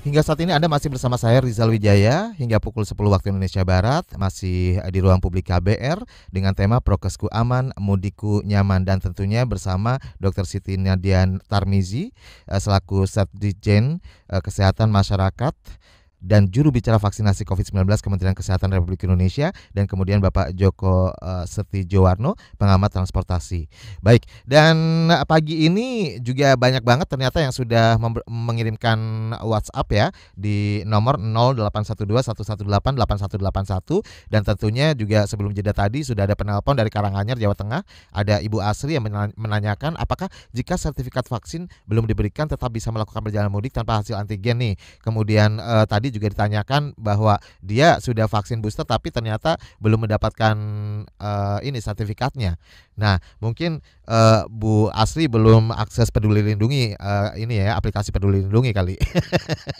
Hingga saat ini Anda masih bersama saya Rizal Wijaya hingga pukul 10 waktu Indonesia Barat masih di ruang publik KBR dengan tema Prokesku Aman, Mudiku Nyaman dan tentunya bersama Dr. Siti Nadia Tarmizi eh, selaku Satdijen eh, Kesehatan Masyarakat dan juru bicara vaksinasi COVID-19 Kementerian Kesehatan Republik Indonesia dan kemudian Bapak Joko uh, eh, Seti pengamat transportasi. Baik, dan pagi ini juga banyak banget ternyata yang sudah mengirimkan WhatsApp ya di nomor 0812118881 dan tentunya juga sebelum jeda tadi sudah ada penelpon dari Karanganyar Jawa Tengah, ada Ibu Asri yang menanyakan apakah jika sertifikat vaksin belum diberikan tetap bisa melakukan perjalanan mudik tanpa hasil antigen nih. Kemudian uh, tadi juga ditanyakan bahwa dia sudah vaksin booster tapi ternyata belum mendapatkan uh, ini sertifikatnya. Nah, mungkin uh, Bu Asri belum akses Peduli Lindungi uh, ini ya aplikasi Peduli Lindungi kali.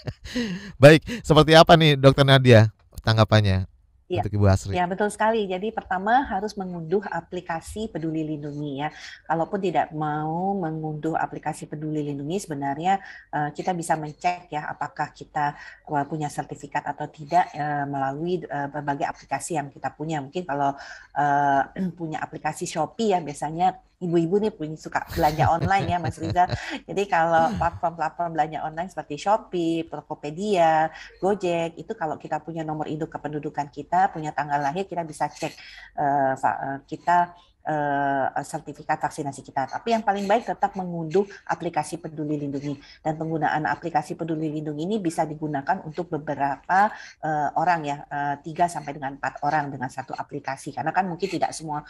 Baik, seperti apa nih Dokter Nadia tanggapannya? Ya. Untuk Ibu Asri. Ya, betul sekali. Jadi pertama harus mengunduh aplikasi Peduli Lindungi ya. Kalaupun tidak mau mengunduh aplikasi Peduli Lindungi sebenarnya uh, kita bisa mencek ya apakah kita uh, punya sertifikat atau tidak uh, melalui uh, berbagai aplikasi yang kita punya. Mungkin kalau uh, punya aplikasi Shopee ya biasanya ibu-ibu nih punya suka belanja online ya Mas Riza. Jadi kalau platform-platform belanja online seperti Shopee, Tokopedia, Gojek itu kalau kita punya nomor induk kependudukan kita, punya tanggal lahir kita bisa cek uh, kita Eh, sertifikat vaksinasi kita. Tapi yang paling baik tetap mengunduh aplikasi Peduli Lindungi dan penggunaan aplikasi Peduli Lindungi ini bisa digunakan untuk beberapa eh, orang ya, eh, tiga sampai dengan empat orang dengan satu aplikasi karena kan mungkin tidak semua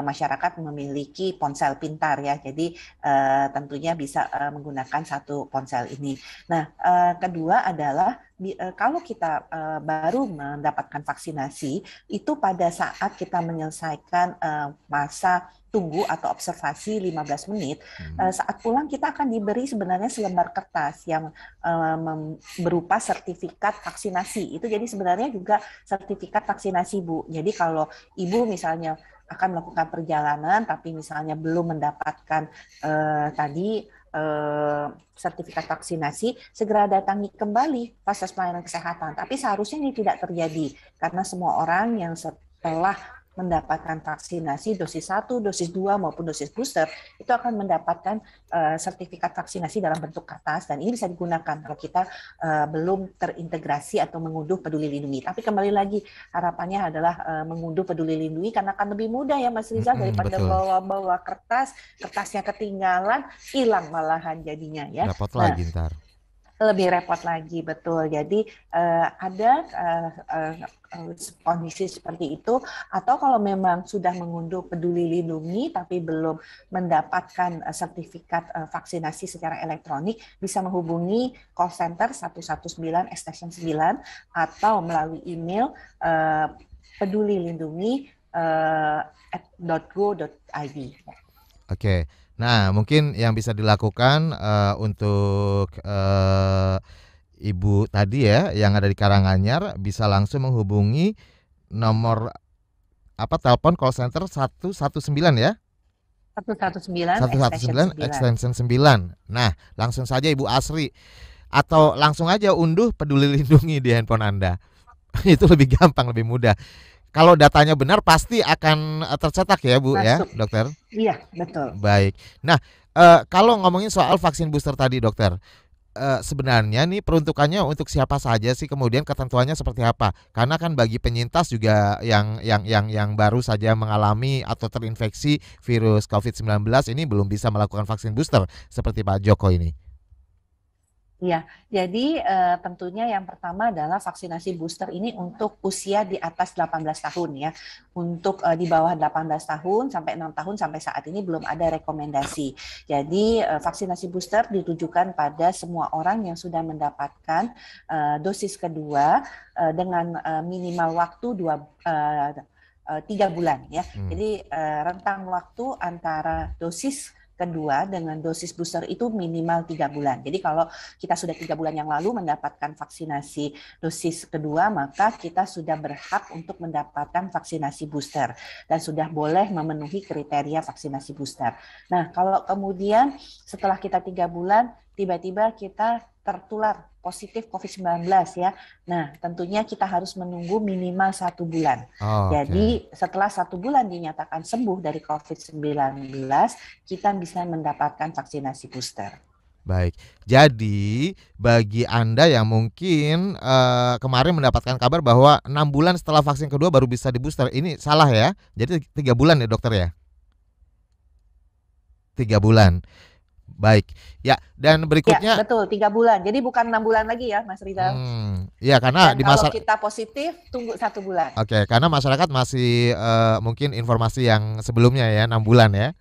masyarakat memiliki ponsel pintar ya. Jadi tentunya bisa menggunakan satu ponsel ini. Nah, kedua adalah E, kalau kita e, baru mendapatkan vaksinasi itu pada saat kita menyelesaikan e, masa tunggu atau observasi 15 menit hmm. saat pulang kita akan diberi sebenarnya selembar kertas yang berupa sertifikat vaksinasi itu jadi sebenarnya juga sertifikat vaksinasi Bu jadi kalau ibu misalnya akan melakukan perjalanan tapi misalnya belum mendapatkan uh, tadi Eh, sertifikat vaksinasi, segera datangi kembali fasilitas pelayanan kesehatan. Tapi seharusnya ini tidak terjadi karena semua orang yang setelah mendapatkan vaksinasi dosis 1, dosis 2 maupun dosis booster itu akan mendapatkan uh, sertifikat vaksinasi dalam bentuk kertas dan ini bisa digunakan kalau kita uh, belum terintegrasi atau mengunduh peduli lindungi. Tapi kembali lagi harapannya adalah uh, mengunduh peduli lindungi karena akan lebih mudah ya Mas Rizal hmm, daripada bawa-bawa kertas, kertasnya ketinggalan, hilang malahan jadinya ya. Dapat nah, lagi ntar lebih repot lagi betul. Jadi uh, ada uh, uh, kondisi seperti itu atau kalau memang sudah mengunduh peduli lindungi tapi belum mendapatkan uh, sertifikat uh, vaksinasi secara elektronik bisa menghubungi call center 119 extension 9 atau melalui email uh, peduli lindungi uh, at .id. Oke. Nah, mungkin yang bisa dilakukan uh, untuk uh, ibu tadi ya yang ada di Karanganyar bisa langsung menghubungi nomor apa telepon call center 119 ya. 119 119 extension 9. Nah, langsung saja Ibu Asri atau langsung aja unduh peduli lindungi di handphone Anda. itu lebih gampang, lebih mudah kalau datanya benar pasti akan eh, tercetak ya Bu ya, Masuk. ya, dokter? Iya, betul. Baik. Nah, uh, kalau ngomongin soal vaksin booster tadi, dokter, uh, sebenarnya nih peruntukannya untuk siapa saja sih kemudian ketentuannya seperti apa karena kan bagi penyintas juga yang yang yang yang baru saja mengalami atau terinfeksi virus COVID-19 ini belum bisa melakukan vaksin booster seperti Pak Joko ini. Ya, jadi eh, tentunya yang pertama adalah vaksinasi booster ini untuk usia di atas 18 tahun ya. Untuk eh, di bawah 18 tahun sampai 6 tahun sampai saat ini belum ada rekomendasi. Jadi eh, vaksinasi booster ditujukan pada semua orang yang sudah mendapatkan dosis kedua dengan minimal waktu dua tiga bulan ya. Hmm. Jadi rentang waktu antara dosis kedua dengan dosis booster itu minimal tiga bulan. Jadi kalau kita sudah tiga bulan yang lalu mendapatkan vaksinasi dosis kedua, maka kita sudah berhak untuk mendapatkan vaksinasi booster dan sudah boleh memenuhi kriteria vaksinasi booster. Nah, kalau kemudian setelah kita tiga bulan tiba-tiba kita tertular positif COVID-19 ya. Nah, tentunya kita harus menunggu minimal satu bulan. Oh, Jadi okay. setelah satu bulan dinyatakan sembuh dari COVID-19, kita bisa mendapatkan vaksinasi booster. Baik, jadi bagi Anda yang mungkin uh, kemarin mendapatkan kabar bahwa enam bulan setelah vaksin kedua baru bisa di booster, ini salah ya? Jadi tiga bulan ya dokter ya? Tiga bulan. Baik, ya. Dan ya, berikutnya. Ya, betul, tiga bulan. Jadi bukan enam bulan lagi ya, Mas Rizal. Hmm, ya, karena Dan di masa. kita positif, tunggu satu bulan. Oke, okay, karena masyarakat masih uh, mungkin informasi yang sebelumnya ya, enam bulan ya.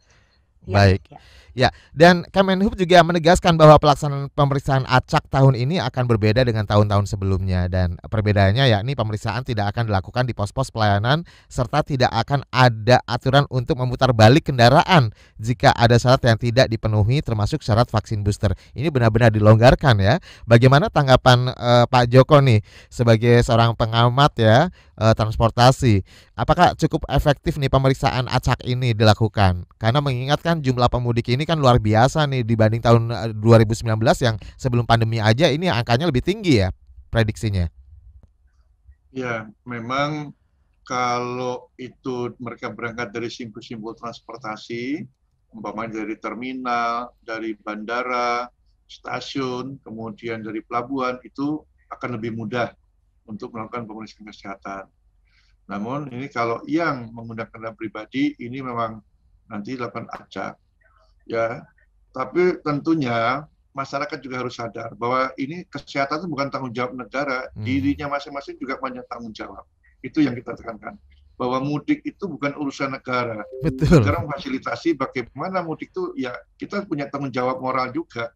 ya Baik. Ya. Ya, dan Kemenhub juga menegaskan bahwa pelaksanaan pemeriksaan acak tahun ini akan berbeda dengan tahun-tahun sebelumnya dan perbedaannya yakni pemeriksaan tidak akan dilakukan di pos-pos pelayanan serta tidak akan ada aturan untuk memutar balik kendaraan jika ada syarat yang tidak dipenuhi termasuk syarat vaksin booster. Ini benar-benar dilonggarkan ya. Bagaimana tanggapan eh, Pak Joko nih sebagai seorang pengamat ya e, transportasi. Apakah cukup efektif nih pemeriksaan acak ini dilakukan? Karena mengingatkan jumlah pemudik ini kan luar biasa nih dibanding tahun 2019 eh, yang sebelum pandemi aja ini angkanya lebih tinggi ya prediksinya. Ya, memang kalau itu mereka berangkat dari simpul-simpul transportasi, umpamanya dari terminal, dari bandara, stasiun, kemudian dari pelabuhan, itu akan lebih mudah untuk melakukan pemeriksaan kesehatan. Namun ini kalau yang menggunakan kendaraan pribadi ini memang nanti dilakukan acak ya. Tapi tentunya masyarakat juga harus sadar bahwa ini kesehatan itu bukan tanggung jawab negara, hmm. dirinya masing-masing juga punya tanggung jawab. Itu yang kita tekankan bahwa mudik itu bukan urusan negara. Betul. Sekarang fasilitasi bagaimana mudik itu ya kita punya tanggung jawab moral juga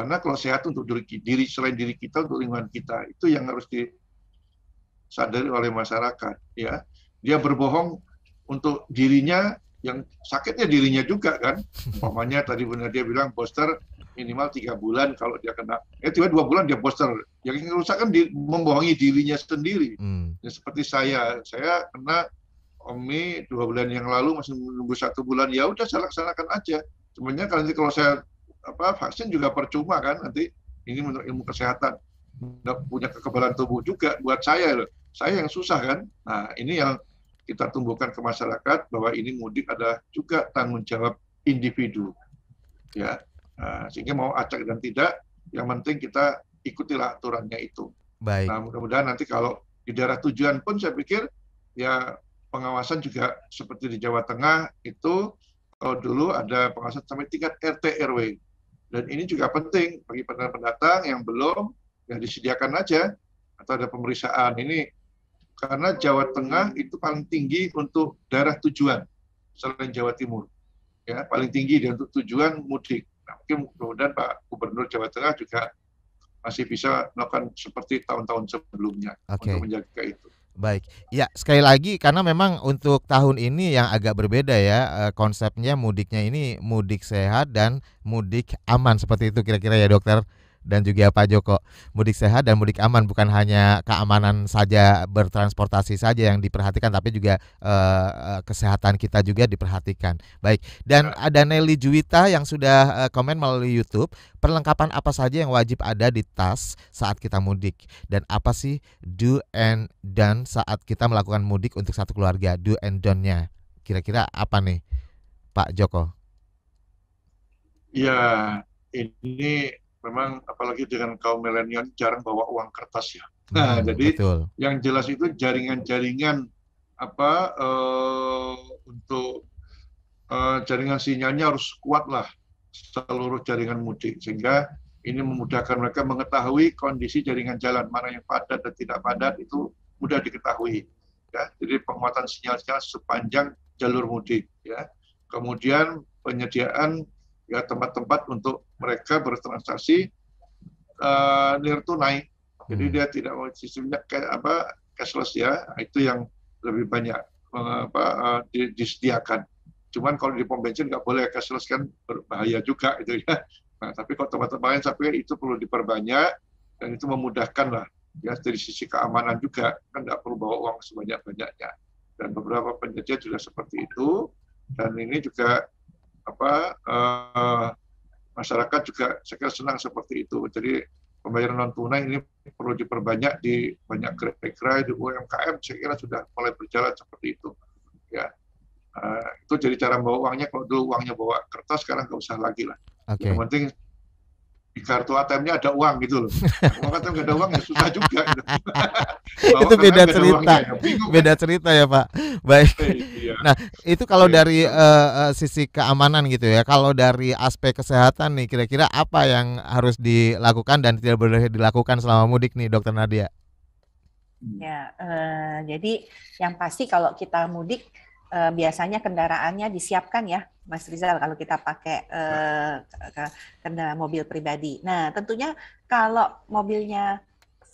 karena kalau sehat untuk diri, diri selain diri kita untuk lingkungan kita itu yang harus disadari oleh masyarakat. Ya, dia berbohong untuk dirinya yang sakitnya dirinya juga kan. pokoknya tadi benar dia bilang poster minimal tiga bulan kalau dia kena. Eh tiba dua bulan dia poster Yang rusak kan di, membohongi dirinya sendiri. Hmm. Ya, seperti saya, saya kena Omi dua bulan yang lalu masih menunggu satu bulan ya udah saya laksanakan aja. Sebenarnya nanti kalau saya apa vaksin juga percuma kan nanti ini menurut ilmu kesehatan nggak punya kekebalan tubuh juga buat saya loh saya yang susah kan nah ini yang kita tumbuhkan ke masyarakat bahwa ini mudik adalah juga tanggung jawab individu ya nah, sehingga mau acak dan tidak yang penting kita ikutilah aturannya itu baik nah mudah-mudahan nanti kalau di daerah tujuan pun saya pikir ya pengawasan juga seperti di Jawa Tengah itu kalau dulu ada pengawasan sampai tingkat RT RW dan ini juga penting bagi pendatang-pendatang yang belum, ya disediakan aja atau ada pemeriksaan ini karena Jawa Tengah itu paling tinggi untuk daerah tujuan selain Jawa Timur ya paling tinggi dan untuk tujuan mudik nah, mungkin kemudian Pak Gubernur Jawa Tengah juga masih bisa melakukan seperti tahun-tahun sebelumnya okay. untuk menjaga itu. Baik, ya sekali lagi karena memang untuk tahun ini yang agak berbeda ya eh, konsepnya mudiknya ini mudik sehat dan mudik aman seperti itu kira-kira ya dokter dan juga Pak Joko. Mudik sehat dan mudik aman bukan hanya keamanan saja bertransportasi saja yang diperhatikan tapi juga eh, eh kesehatan kita juga diperhatikan. Baik. Dan ada Nelly Juwita yang sudah eh, komen melalui YouTube, perlengkapan apa saja yang wajib ada di tas saat kita mudik dan apa sih do and dan saat kita melakukan mudik untuk satu keluarga? Do and donnya kira-kira apa nih? Pak Joko? Ya, ini memang apalagi dengan kaum milenial jarang bawa uang kertas ya. Nah, nah jadi betul. yang jelas itu jaringan-jaringan apa uh, untuk uh, jaringan sinyalnya harus kuat lah seluruh jaringan mudik sehingga ini memudahkan mereka mengetahui kondisi jaringan jalan mana yang padat dan tidak padat itu mudah diketahui ya jadi penguatan sinyal-sinyal sepanjang jalur mudik ya kemudian penyediaan ya tempat-tempat untuk mereka bertransaksi uh, eh, near tunai. Jadi hmm. dia tidak sistemnya kayak apa cashless ya, nah, itu yang lebih banyak eh, apa, uh, di, disediakan. Cuman kalau di pom bensin nggak boleh cashless kan berbahaya juga itu ya. Nah, tapi kalau tempat-tempat lain saya itu perlu diperbanyak dan itu memudahkan lah ya dari sisi keamanan juga kan nggak perlu bawa uang sebanyak-banyaknya dan beberapa penjajah juga seperti itu dan ini juga apa uh, masyarakat juga saya kira senang seperti itu. Jadi pembayaran non tunai ini perlu diperbanyak di banyak gerai-gerai di UMKM saya kira sudah mulai berjalan seperti itu. Ya. Uh, itu jadi cara bawa uangnya kalau dulu uangnya bawa kertas sekarang nggak usah lagi lah. Okay. Yang penting di kartu ATM-nya ada uang gitu loh. Kalau ATM nggak ada uang ya susah juga. Gitu. itu beda cerita, ya, bingung, kan? beda kan? cerita ya Pak. Baik. Eh, iya. Nah itu kalau iya, dari uh, sisi keamanan gitu ya. Kalau dari aspek kesehatan nih, kira-kira apa yang harus dilakukan dan tidak boleh dilakukan selama mudik nih, Dokter Nadia? Ya, uh, jadi yang pasti kalau kita mudik uh, biasanya kendaraannya disiapkan ya Mas Rizal kalau kita pakai uh, eh, kendaraan mobil pribadi. Nah, tentunya kalau mobilnya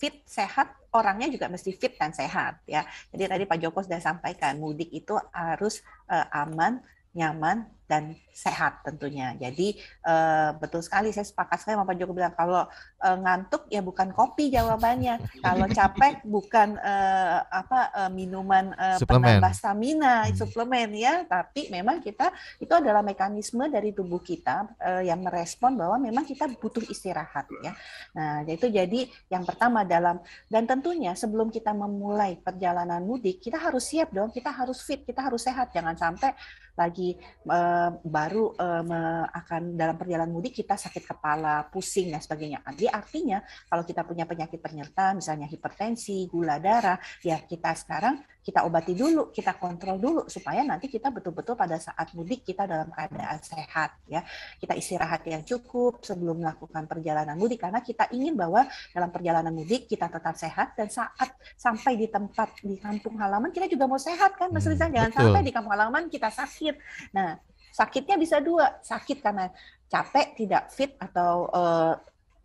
fit sehat orangnya juga mesti fit dan sehat ya. Jadi tadi Pak Joko sudah sampaikan mudik itu harus uh, aman, nyaman dan sehat tentunya. Jadi uh, betul sekali saya sepakat sekali sama Pak Joko bilang kalau uh, ngantuk ya bukan kopi jawabannya, kalau capek bukan uh, apa minuman uh, penambah stamina, hmm. suplemen ya, tapi memang kita itu adalah mekanisme dari tubuh kita yang merespon bahwa memang kita butuh istirahat ya. Nah, itu jadi yang pertama dalam dan tentunya sebelum kita memulai perjalanan mudik, kita harus siap dong, kita harus fit, kita harus sehat, jangan sampai lagi uh, Eh, baru uh, akan dalam perjalanan mudik kita sakit kepala, pusing dan sebagainya. Jadi artinya kalau kita punya penyakit penyerta misalnya hipertensi, gula darah, ya kita sekarang kita obati dulu, kita kontrol dulu supaya nanti kita betul-betul pada saat mudik kita dalam keadaan sehat ya. Kita istirahat yang cukup sebelum melakukan perjalanan mudik karena kita ingin bahwa dalam perjalanan mudik kita tetap sehat dan saat sampai di tempat di kampung halaman kita juga mau sehat kan Mas hmm, Rizal jangan Betul. sampai di kampung halaman kita sakit. Nah, sakitnya bisa dua, sakit karena capek, tidak fit atau uh,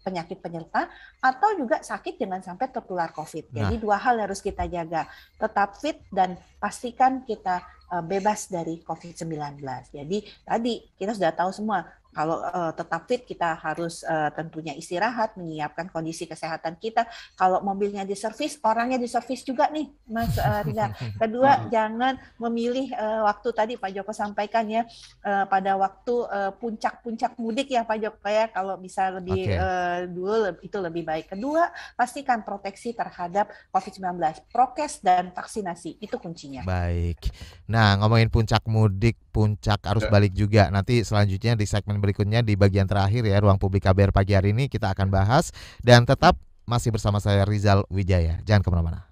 penyakit penyerta atau juga sakit jangan sampai tertular COVID. Nah. Jadi dua hal harus kita jaga, tetap fit dan pastikan kita eh, bebas dari COVID-19. Jadi tadi kita sudah tahu semua kalau uh, tetap fit kita harus uh, tentunya istirahat, menyiapkan kondisi kesehatan kita. Kalau mobilnya diservis orangnya diservis juga nih, Mas uh, eh, Rida. Kedua, hmm. jangan memilih uh, waktu tadi Pak Joko sampaikan ya uh, pada waktu uh, puncak-puncak mudik ya Pak Joko ya kalau bisa lebih okay. uh, dulu itu lebih baik. Kedua, pastikan proteksi terhadap COVID-19, prokes dan vaksinasi itu kuncinya. Baik. Nah, ngomongin puncak mudik, puncak arus ya. balik juga. Nanti selanjutnya di segmen berikutnya di bagian terakhir ya ruang publik KBR pagi hari ini kita akan bahas dan tetap masih bersama saya Rizal Wijaya. Jangan kemana-mana.